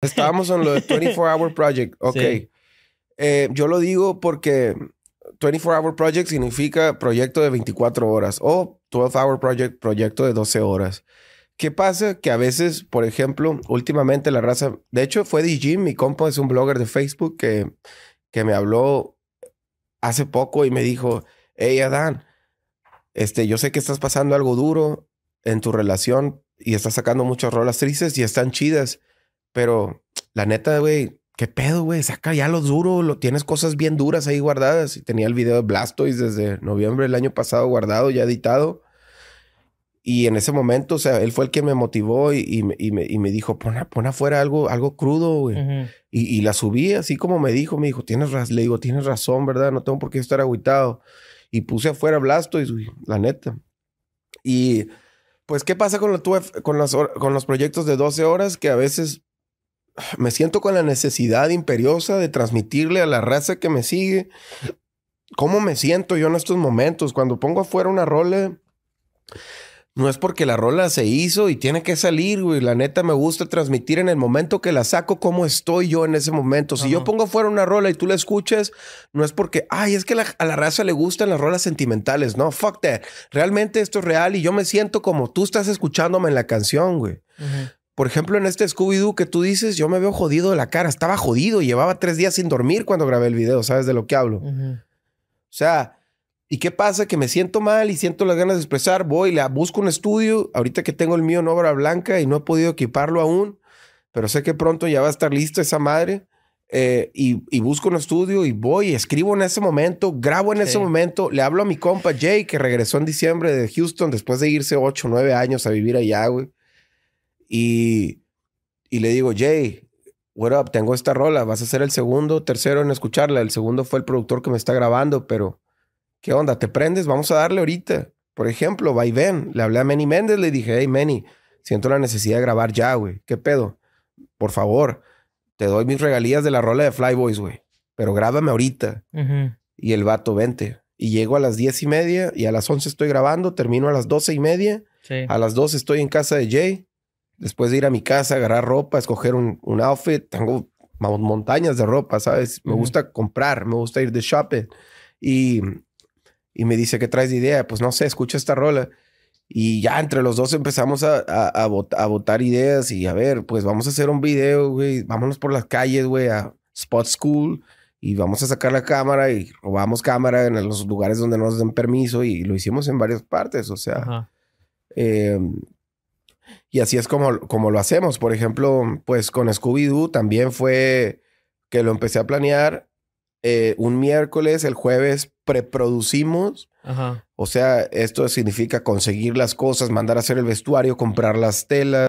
Estábamos en lo de 24 Hour Project. Ok. Eh, yo lo digo porque 24 Hour Project significa proyecto de 24 horas o 12 Hour Project, proyecto de 12 horas. ¿Qué pasa? Que a veces, por ejemplo, últimamente la raza. De hecho, fue DJ, mi compa es un blogger de Facebook que, que me habló hace poco y me dijo: Hey, Adán, este, yo sé que estás pasando algo duro en tu relación y estás sacando muchas rolas tristes y están chidas pero la neta, güey, ¿qué pedo, güey? Saca ya lo duro, lo, tienes cosas bien duras ahí guardadas. Y tenía el video de Blastoise desde noviembre del año pasado guardado, ya editado. Y en ese momento, o sea, él fue el que me motivó y, me, y me, dijo, pon, pon, afuera algo, algo crudo, güey. y, la subí así como me dijo, me dijo, tienes razón, le digo, tienes razón, ¿verdad? No tengo por qué estar agüitado. Y puse afuera Blastoise, güey, la neta. Y pues, ¿qué pasa con, con, las, con los proyectos de 12 horas? Que a veces me siento con la necesidad imperiosa de transmitirle a la raza que me sigue cómo me siento yo en estos momentos. Cuando pongo afuera una rola, no es porque la rola se hizo y tiene que salir, güey. La neta me gusta transmitir en el momento que la saco cómo estoy yo en ese momento. Si yo pongo afuera una rola y tú la escuchas, no es porque, ay, es que a la raza le gustan las rolas sentimentales. No, fuck that. Realmente esto es real y yo me siento como tú estás escuchándome en la canción, güey. Por ejemplo, en este Scooby-Doo que tú dices, yo me veo jodido de la cara. Estaba jodido. Llevaba tres días sin dormir cuando grabé el video. ¿Sabes de lo que hablo? O sea, ¿y qué pasa? Que me siento mal y siento las ganas de expresar. Voy, la busco un estudio. Ahorita que tengo el mío en obra blanca y no he podido equiparlo aún. Pero sé que pronto ya va a estar lista esa madre. Eh, y, busco un estudio y voy, escribo en ese momento, grabo en ese momento, le hablo a mi compa Jay, que regresó en diciembre de Houston después de irse 8, 9 años a vivir allá, güey. Y, le digo, Jay, what up, tengo esta rola, vas a ser el segundo, tercero en escucharla. El segundo fue el productor que me está grabando, pero ¿qué onda? ¿Te prendes? Vamos a darle ahorita. Por ejemplo, va ven. Le hablé a Manny Méndez, le dije, hey, Manny, siento la necesidad de grabar ya, güey. ¿Qué pedo? Por favor, te doy mis regalías de la rola de Flyboys, güey. Pero grábame ahorita. Y el vato, vente. Y llego a las diez y media y a las once estoy grabando, termino a las doce y media. A las dos estoy en casa de Jay después de ir a mi casa, agarrar ropa, escoger un, outfit, tengo montañas de ropa, ¿sabes? Me gusta comprar, me gusta ir de shopping. Y, me dice, que traes de idea? Pues no sé, escucha esta rola. Y ya entre los dos empezamos a, a, a, ideas y a ver, pues vamos a hacer un video, güey. Vámonos por las calles, güey, a Spot School y vamos a sacar la cámara y robamos cámara en los lugares donde no nos den permiso y lo hicimos en varias partes, o sea. Y así es como, como lo hacemos. Por ejemplo, pues con Scooby-Doo también fue que lo empecé a planear eh, un miércoles, el jueves preproducimos. O sea, esto significa conseguir las cosas, mandar a hacer el vestuario, comprar las telas.